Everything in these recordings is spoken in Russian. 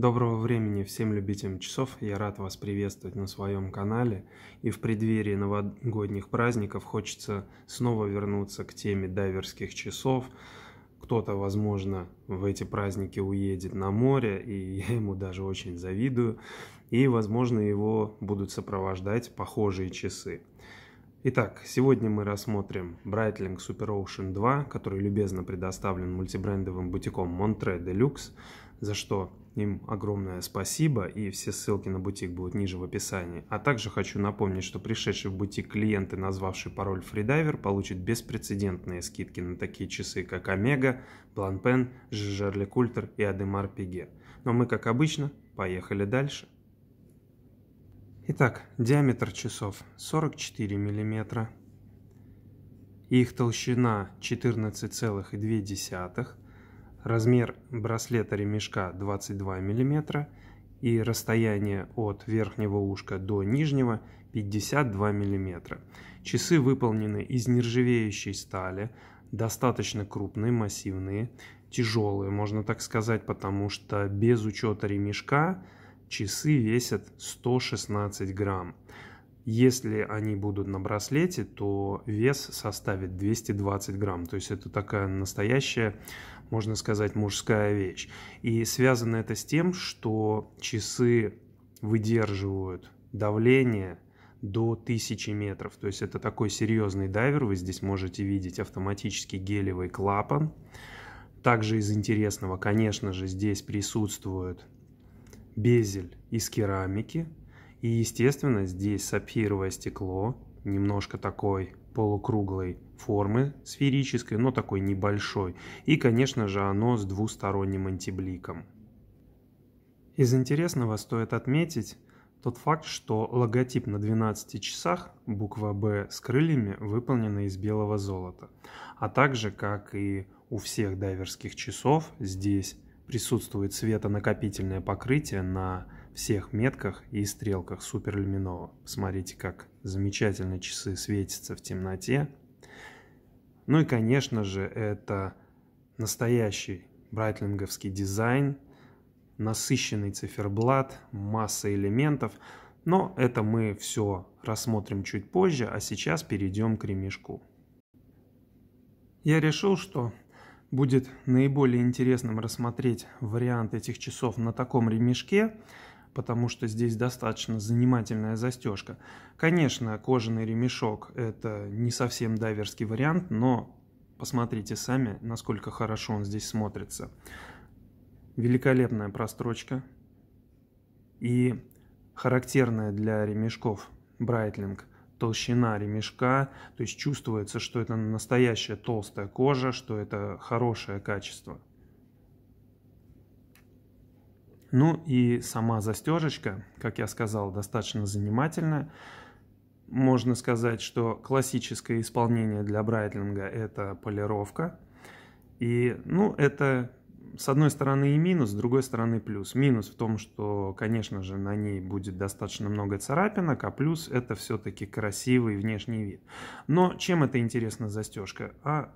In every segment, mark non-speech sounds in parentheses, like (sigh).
Доброго времени всем любителям часов, я рад вас приветствовать на своем канале. И в преддверии новогодних праздников хочется снова вернуться к теме дайверских часов. Кто-то, возможно, в эти праздники уедет на море, и (laughs) я ему даже очень завидую. И, возможно, его будут сопровождать похожие часы. Итак, сегодня мы рассмотрим Breitling Super Ocean 2, который любезно предоставлен мультибрендовым бутиком Montre Deluxe, за что им огромное спасибо, и все ссылки на бутик будут ниже в описании. А также хочу напомнить, что пришедший в бутик клиент и назвавший пароль фридайвер получит беспрецедентные скидки на такие часы, как Омега, Бланпен, Жижерли Культер и Адемар Пиге. Но мы, как обычно, поехали дальше. Итак, диаметр часов 44 мм. Их толщина 14,2 Размер браслета-ремешка 22 мм и расстояние от верхнего ушка до нижнего 52 мм. Часы выполнены из нержавеющей стали, достаточно крупные, массивные, тяжелые, можно так сказать, потому что без учета ремешка часы весят 116 грамм. Если они будут на браслете, то вес составит 220 грамм. То есть это такая настоящая можно сказать, мужская вещь. И связано это с тем, что часы выдерживают давление до 1000 метров. То есть это такой серьезный дайвер. Вы здесь можете видеть автоматический гелевый клапан. Также из интересного, конечно же, здесь присутствует безель из керамики. И, естественно, здесь сапфировое стекло, немножко такой полукруглой формы, сферической, но такой небольшой. И, конечно же, оно с двусторонним антибликом. Из интересного стоит отметить тот факт, что логотип на 12 часах, буква «Б» с крыльями, выполнена из белого золота. А также, как и у всех дайверских часов, здесь присутствует светонакопительное покрытие на всех метках и стрелках суперлюминова. Смотрите, как замечательно часы светятся в темноте. Ну и, конечно же, это настоящий брайтлинговский дизайн, насыщенный циферблат, масса элементов. Но это мы все рассмотрим чуть позже, а сейчас перейдем к ремешку. Я решил, что будет наиболее интересным рассмотреть вариант этих часов на таком ремешке – потому что здесь достаточно занимательная застежка. Конечно, кожаный ремешок – это не совсем дайверский вариант, но посмотрите сами, насколько хорошо он здесь смотрится. Великолепная прострочка и характерная для ремешков Брайтлинг толщина ремешка, то есть чувствуется, что это настоящая толстая кожа, что это хорошее качество. Ну и сама застежечка, как я сказал, достаточно занимательная. Можно сказать, что классическое исполнение для Брайтлинга – это полировка. И, ну, это с одной стороны и минус, с другой стороны плюс. Минус в том, что, конечно же, на ней будет достаточно много царапинок, а плюс это все-таки красивый внешний вид. Но чем это интересна застежка? А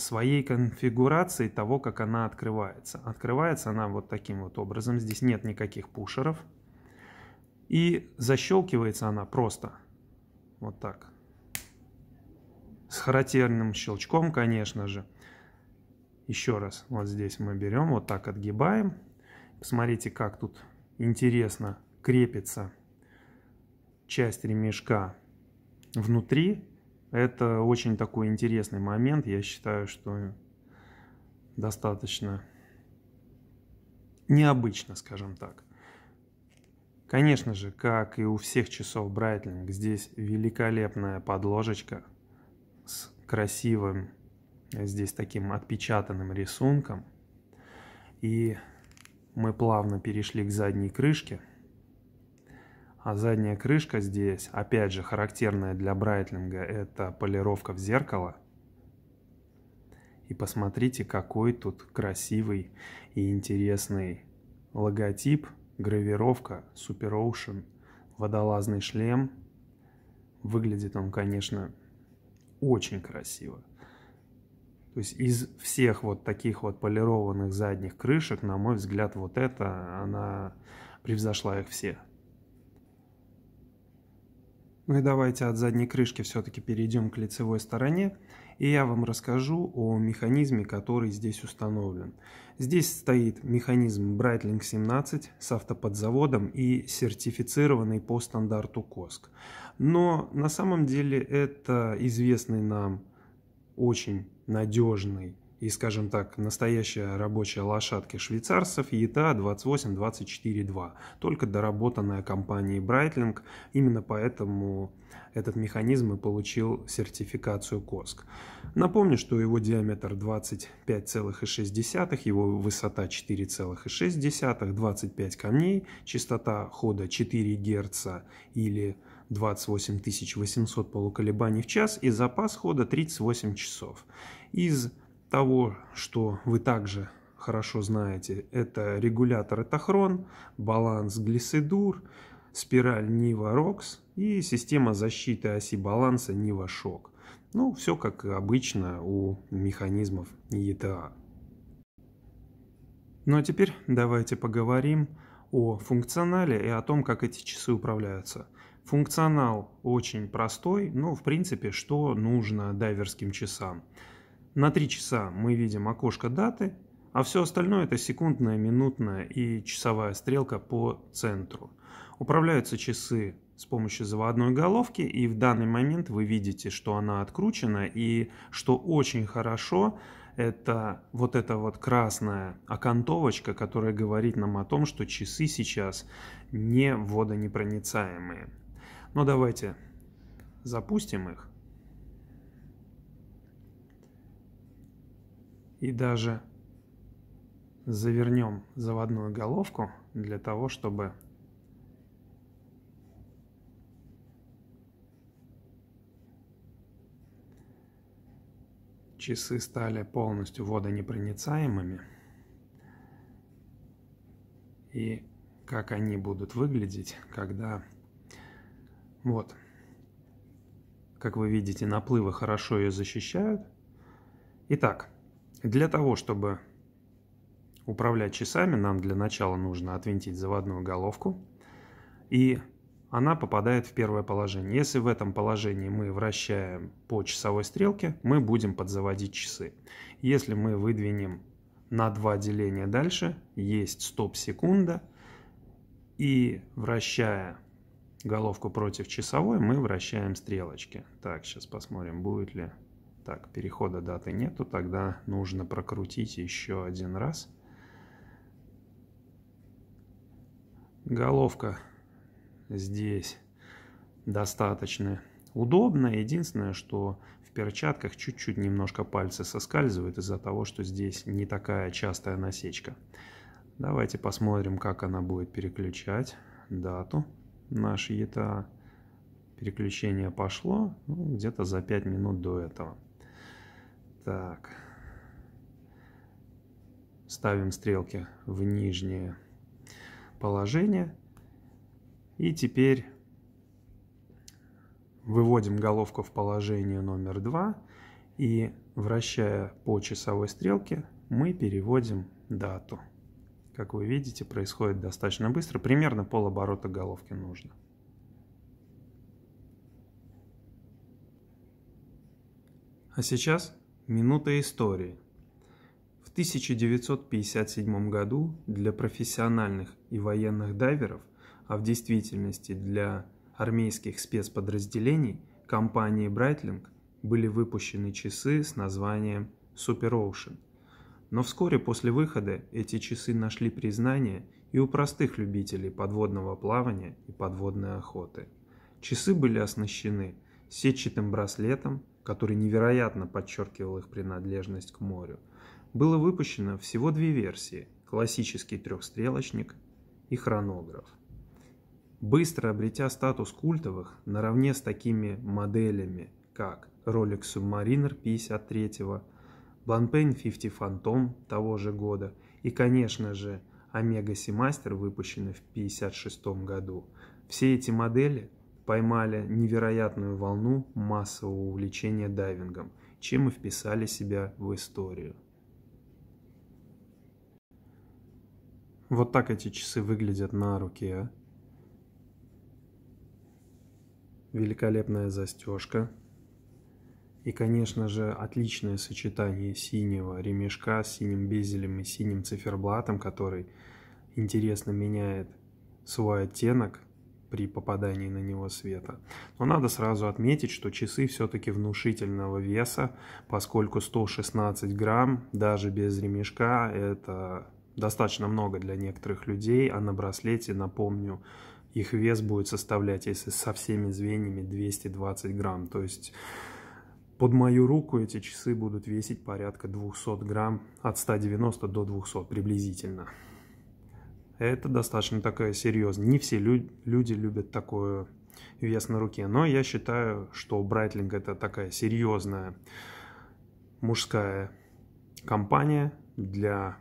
своей конфигурации того, как она открывается. Открывается она вот таким вот образом. Здесь нет никаких пушеров. И защелкивается она просто. Вот так. С характерным щелчком, конечно же. Еще раз. Вот здесь мы берем, вот так отгибаем. Посмотрите, как тут интересно крепится часть ремешка внутри это очень такой интересный момент. Я считаю, что достаточно необычно, скажем так. Конечно же, как и у всех часов Брайтлинг, здесь великолепная подложечка с красивым, здесь таким отпечатанным рисунком. И мы плавно перешли к задней крышке. А задняя крышка здесь, опять же, характерная для Брайтлинга, это полировка в зеркало. И посмотрите, какой тут красивый и интересный логотип, гравировка Super Ocean, водолазный шлем. Выглядит он, конечно, очень красиво. То есть из всех вот таких вот полированных задних крышек, на мой взгляд, вот эта, она превзошла их все. Ну и давайте от задней крышки все-таки перейдем к лицевой стороне, и я вам расскажу о механизме, который здесь установлен. Здесь стоит механизм Breitling 17 с автоподзаводом и сертифицированный по стандарту КОСК. Но на самом деле это известный нам очень надежный и, скажем так, настоящая рабочая лошадка швейцарцев ETA 28242, только доработанная компанией Breitling. Именно поэтому этот механизм и получил сертификацию КОСК. Напомню, что его диаметр 25,6, его высота 4,6, 25 камней, частота хода 4 Гц или 28 800 полуколебаний в час и запас хода 38 часов. Из того, что вы также хорошо знаете, это регулятор этахрон, баланс Глиседур, спираль Нива Рокс и система защиты оси баланса Нива Шок. Ну, все как обычно у механизмов ETA. Ну а теперь давайте поговорим о функционале и о том, как эти часы управляются. Функционал очень простой, но в принципе, что нужно дайверским часам – на 3 часа мы видим окошко даты, а все остальное это секундная, минутная и часовая стрелка по центру. Управляются часы с помощью заводной головки, и в данный момент вы видите, что она откручена, и что очень хорошо, это вот эта вот красная окантовочка, которая говорит нам о том, что часы сейчас не водонепроницаемые. Но ну, давайте запустим их. и даже завернем заводную головку для того, чтобы часы стали полностью водонепроницаемыми. И как они будут выглядеть, когда... Вот. Как вы видите, наплывы хорошо ее защищают. Итак, для того, чтобы управлять часами, нам для начала нужно отвинтить заводную головку. И она попадает в первое положение. Если в этом положении мы вращаем по часовой стрелке, мы будем подзаводить часы. Если мы выдвинем на два деления дальше, есть стоп-секунда. И вращая головку против часовой, мы вращаем стрелочки. Так, сейчас посмотрим, будет ли так, перехода даты нету, тогда нужно прокрутить еще один раз. Головка здесь достаточно удобная. Единственное, что в перчатках чуть-чуть немножко пальцы соскальзывают из-за того, что здесь не такая частая насечка. Давайте посмотрим, как она будет переключать дату наш ета. Переключение пошло ну, где-то за 5 минут до этого. Так. Ставим стрелки в нижнее положение. И теперь выводим головку в положение номер 2 и, вращая по часовой стрелке, мы переводим дату. Как вы видите, происходит достаточно быстро. Примерно полоборота головки нужно. А сейчас Минута истории. В 1957 году для профессиональных и военных дайверов, а в действительности для армейских спецподразделений компании Брайтлинг были выпущены часы с названием Super Ocean. Но вскоре после выхода эти часы нашли признание и у простых любителей подводного плавания и подводной охоты. Часы были оснащены сетчатым браслетом – который невероятно подчеркивал их принадлежность к морю, было выпущено всего две версии – классический трехстрелочник и хронограф. Быстро обретя статус культовых наравне с такими моделями, как Rolex Submariner 53 Blancpain 50 Phantom того же года и, конечно же, Omega Seamaster, выпущенный в 1956 году. Все эти модели поймали невероятную волну массового увлечения дайвингом, чем и вписали себя в историю. Вот так эти часы выглядят на руке. А. Великолепная застежка. И, конечно же, отличное сочетание синего ремешка с синим безелем и синим циферблатом, который интересно меняет свой оттенок – при попадании на него света. Но надо сразу отметить, что часы все-таки внушительного веса, поскольку 116 грамм даже без ремешка это достаточно много для некоторых людей, а на браслете, напомню, их вес будет составлять, если со всеми звеньями, 220 грамм. То есть под мою руку эти часы будут весить порядка 200 грамм, от 190 до 200 приблизительно. Это достаточно такая серьезная. Не все лю- люди любят такой вес на руке. Но я считаю, что Брайтлинг это такая серьезная мужская компания для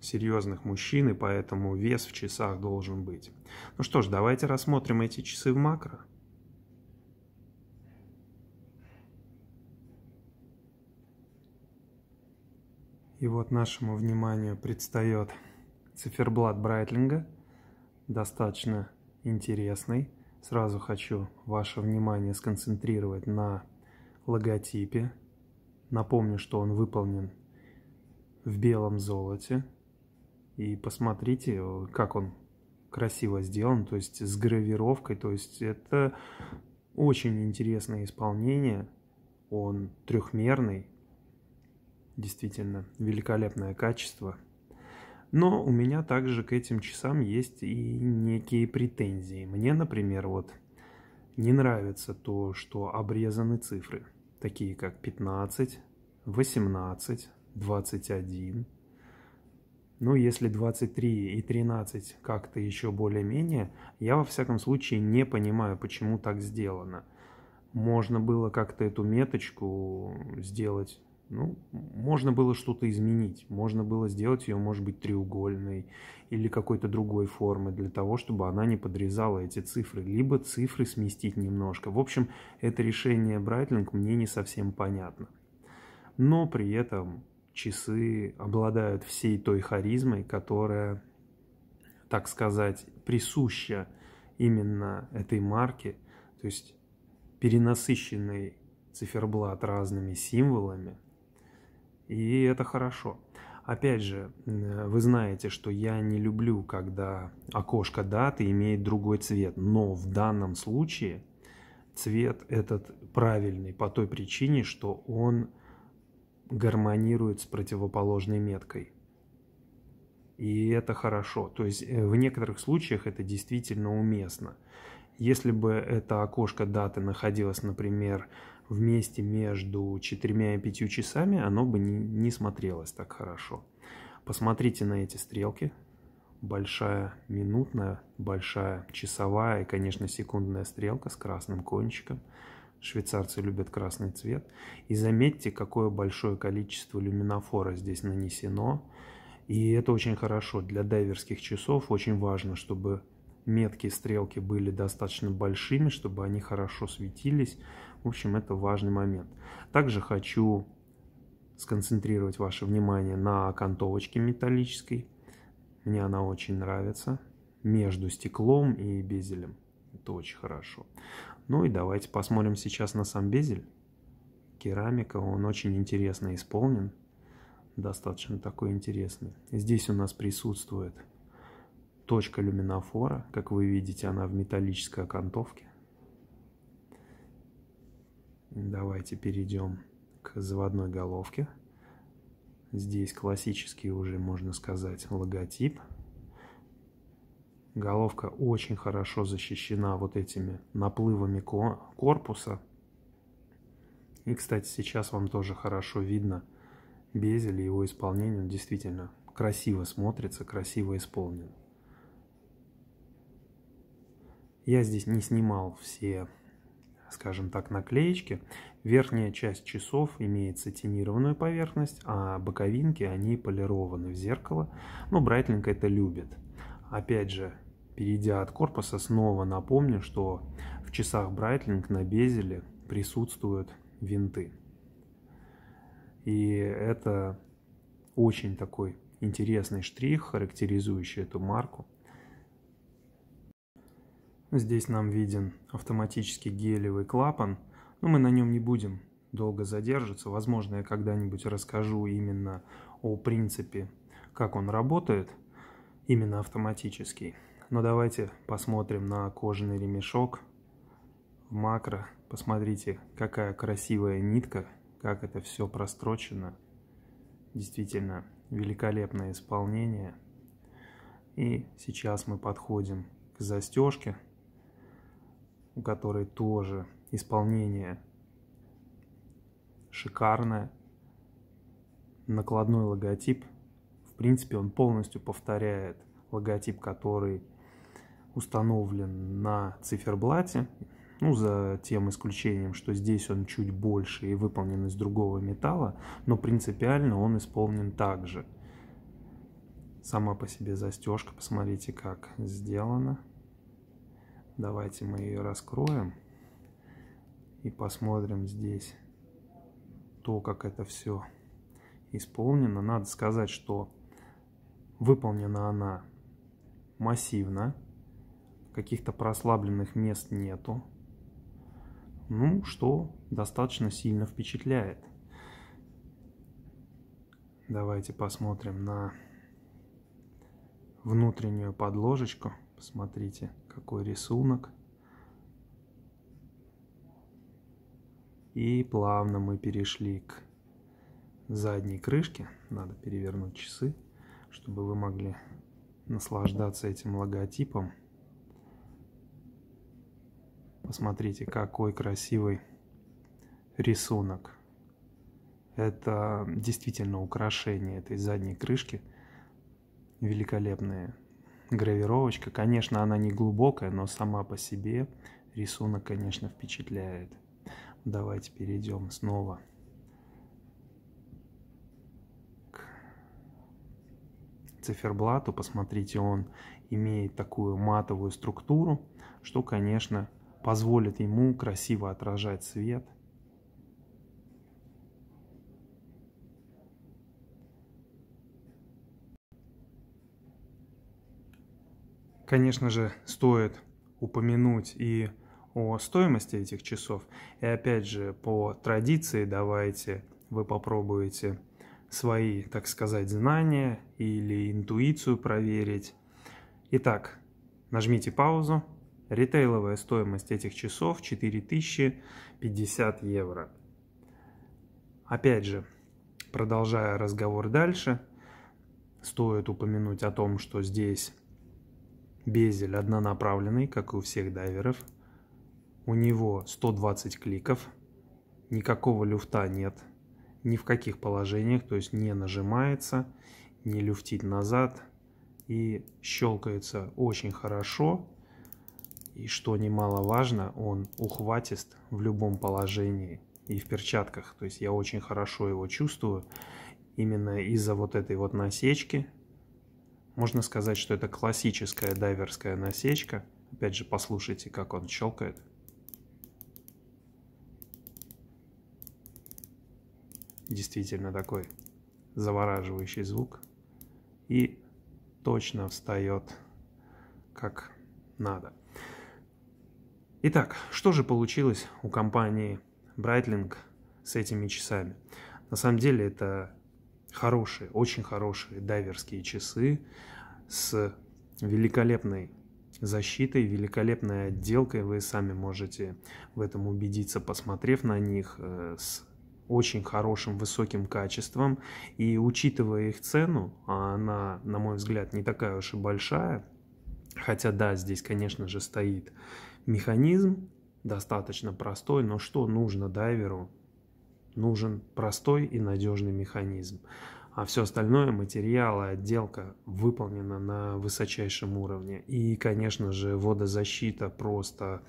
серьезных мужчин, и поэтому вес в часах должен быть. Ну что ж, давайте рассмотрим эти часы в макро. И вот нашему вниманию предстает циферблат Брайтлинга, достаточно интересный. Сразу хочу ваше внимание сконцентрировать на логотипе. Напомню, что он выполнен в белом золоте. И посмотрите, как он красиво сделан, то есть с гравировкой. То есть это очень интересное исполнение. Он трехмерный. Действительно, великолепное качество – но у меня также к этим часам есть и некие претензии. Мне, например, вот не нравится то, что обрезаны цифры, такие как 15, 18, 21. Ну, если 23 и 13 как-то еще более-менее, я во всяком случае не понимаю, почему так сделано. Можно было как-то эту меточку сделать ну, можно было что-то изменить, можно было сделать ее, может быть, треугольной или какой-то другой формы для того, чтобы она не подрезала эти цифры, либо цифры сместить немножко. В общем, это решение Брайтлинг мне не совсем понятно. Но при этом часы обладают всей той харизмой, которая, так сказать, присуща именно этой марке, то есть перенасыщенный циферблат разными символами – и это хорошо. Опять же, э, вы знаете, что я не люблю, когда окошко даты имеет другой цвет, но в данном случае цвет этот правильный по той причине, что он гармонирует с противоположной меткой. И это хорошо. То есть э, в некоторых случаях это действительно уместно. Если бы это окошко даты находилось, например, вместе между четырьмя и пятью часами, оно бы не, не смотрелось так хорошо. Посмотрите на эти стрелки. Большая минутная, большая часовая и, конечно, секундная стрелка с красным кончиком. Швейцарцы любят красный цвет. И заметьте, какое большое количество люминофора здесь нанесено. И это очень хорошо. Для дайверских часов очень важно, чтобы метки стрелки были достаточно большими, чтобы они хорошо светились. В общем, это важный момент. Также хочу сконцентрировать ваше внимание на окантовочке металлической. Мне она очень нравится. Между стеклом и безелем. Это очень хорошо. Ну и давайте посмотрим сейчас на сам безель. Керамика, он очень интересно исполнен. Достаточно такой интересный. Здесь у нас присутствует Точка люминофора, как вы видите, она в металлической окантовке. Давайте перейдем к заводной головке. Здесь классический уже, можно сказать, логотип. Головка очень хорошо защищена вот этими наплывами корпуса. И, кстати, сейчас вам тоже хорошо видно безель и его исполнение. Он действительно красиво смотрится, красиво исполнен. Я здесь не снимал все, скажем так, наклеечки. Верхняя часть часов имеет сатинированную поверхность, а боковинки, они полированы в зеркало. Но ну, Брайтлинг это любит. Опять же, перейдя от корпуса, снова напомню, что в часах Брайтлинг на безеле присутствуют винты. И это очень такой интересный штрих, характеризующий эту марку. Здесь нам виден автоматический гелевый клапан, но мы на нем не будем долго задерживаться. Возможно, я когда-нибудь расскажу именно о принципе, как он работает, именно автоматический. Но давайте посмотрим на кожаный ремешок в макро. Посмотрите, какая красивая нитка, как это все прострочено. Действительно, великолепное исполнение. И сейчас мы подходим к застежке у которой тоже исполнение шикарное, накладной логотип. В принципе, он полностью повторяет логотип, который установлен на циферблате. Ну, за тем исключением, что здесь он чуть больше и выполнен из другого металла, но принципиально он исполнен также. Сама по себе застежка, посмотрите, как сделана. Давайте мы ее раскроем и посмотрим здесь то, как это все исполнено. Надо сказать, что выполнена она массивно, каких-то прослабленных мест нету. Ну, что достаточно сильно впечатляет. Давайте посмотрим на внутреннюю подложечку. Посмотрите какой рисунок. И плавно мы перешли к задней крышке. Надо перевернуть часы, чтобы вы могли наслаждаться этим логотипом. Посмотрите, какой красивый рисунок. Это действительно украшение этой задней крышки. Великолепные гравировочка. Конечно, она не глубокая, но сама по себе рисунок, конечно, впечатляет. Давайте перейдем снова к циферблату. Посмотрите, он имеет такую матовую структуру, что, конечно, позволит ему красиво отражать свет – Конечно же, стоит упомянуть и о стоимости этих часов. И опять же, по традиции давайте вы попробуете свои, так сказать, знания или интуицию проверить. Итак, нажмите паузу. Ритейловая стоимость этих часов 4050 евро. Опять же, продолжая разговор дальше, стоит упомянуть о том, что здесь Безель однонаправленный, как и у всех дайверов. У него 120 кликов. Никакого люфта нет. Ни в каких положениях. То есть не нажимается, не люфтит назад. И щелкается очень хорошо. И что немаловажно, он ухватист в любом положении и в перчатках. То есть я очень хорошо его чувствую именно из-за вот этой вот насечки, можно сказать, что это классическая дайверская насечка. Опять же, послушайте, как он щелкает. Действительно такой завораживающий звук. И точно встает как надо. Итак, что же получилось у компании Breitling с этими часами? На самом деле это хорошие, очень хорошие дайверские часы с великолепной защитой, великолепной отделкой. Вы сами можете в этом убедиться, посмотрев на них э, с очень хорошим высоким качеством. И учитывая их цену, а она, на мой взгляд, не такая уж и большая, хотя да, здесь, конечно же, стоит механизм, достаточно простой, но что нужно дайверу нужен простой и надежный механизм. А все остальное, материалы, отделка выполнена на высочайшем уровне. И, конечно же, водозащита просто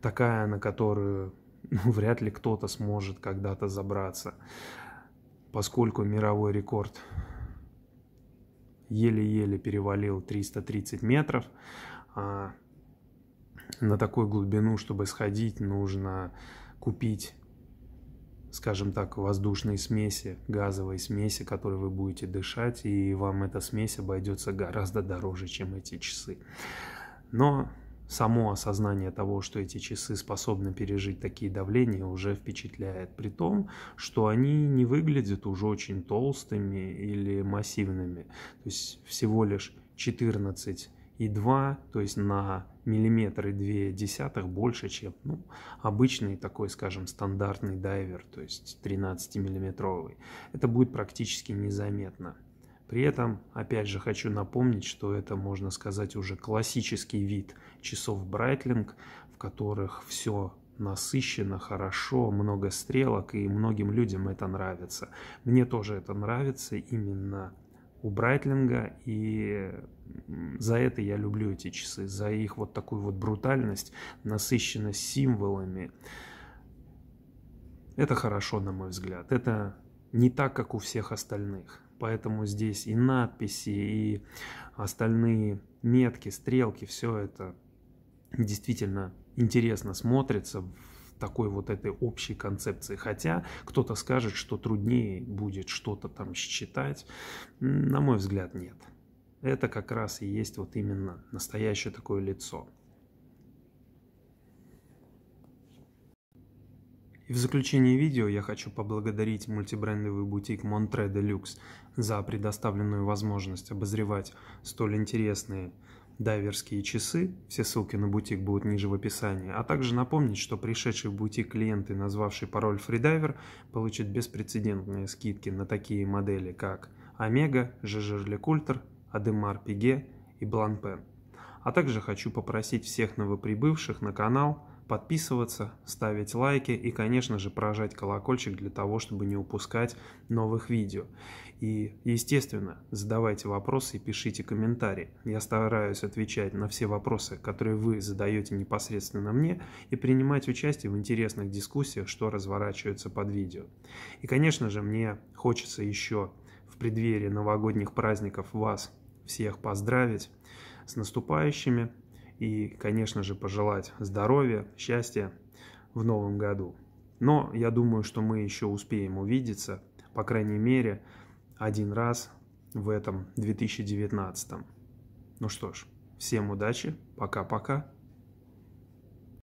такая, на которую (laughs) ну, вряд ли кто-то сможет когда-то забраться, поскольку мировой рекорд еле-еле перевалил 330 метров. А на такую глубину, чтобы сходить, нужно купить скажем так, воздушной смеси, газовой смеси, которой вы будете дышать, и вам эта смесь обойдется гораздо дороже, чем эти часы. Но само осознание того, что эти часы способны пережить такие давления, уже впечатляет. При том, что они не выглядят уже очень толстыми или массивными. То есть всего лишь 14 и 2, то есть на миллиметр и две десятых больше, чем ну, обычный такой, скажем, стандартный дайвер, то есть 13-миллиметровый. Это будет практически незаметно. При этом, опять же, хочу напомнить, что это, можно сказать, уже классический вид часов Брайтлинг, в которых все насыщенно, хорошо, много стрелок, и многим людям это нравится. Мне тоже это нравится именно у Брайтлинга, и за это я люблю эти часы, за их вот такую вот брутальность, насыщенность символами. Это хорошо, на мой взгляд. Это не так, как у всех остальных. Поэтому здесь и надписи, и остальные метки, стрелки, все это действительно интересно смотрится такой вот этой общей концепции. Хотя кто-то скажет, что труднее будет что-то там считать. На мой взгляд, нет. Это как раз и есть вот именно настоящее такое лицо. И в заключение видео я хочу поблагодарить мультибрендовый бутик Montre Deluxe за предоставленную возможность обозревать столь интересные дайверские часы, все ссылки на бутик будут ниже в описании, а также напомнить, что пришедший в бутик клиент и назвавший пароль фридайвер получит беспрецедентные скидки на такие модели, как Омега, Жижерли Культер, Адемар Пиге и Бланпен. А также хочу попросить всех новоприбывших на канал – подписываться, ставить лайки и, конечно же, прожать колокольчик для того, чтобы не упускать новых видео. И, естественно, задавайте вопросы и пишите комментарии. Я стараюсь отвечать на все вопросы, которые вы задаете непосредственно мне, и принимать участие в интересных дискуссиях, что разворачивается под видео. И, конечно же, мне хочется еще в преддверии новогодних праздников вас всех поздравить с наступающими и, конечно же, пожелать здоровья, счастья в новом году. Но я думаю, что мы еще успеем увидеться, по крайней мере, один раз в этом 2019. Ну что ж, всем удачи, пока-пока.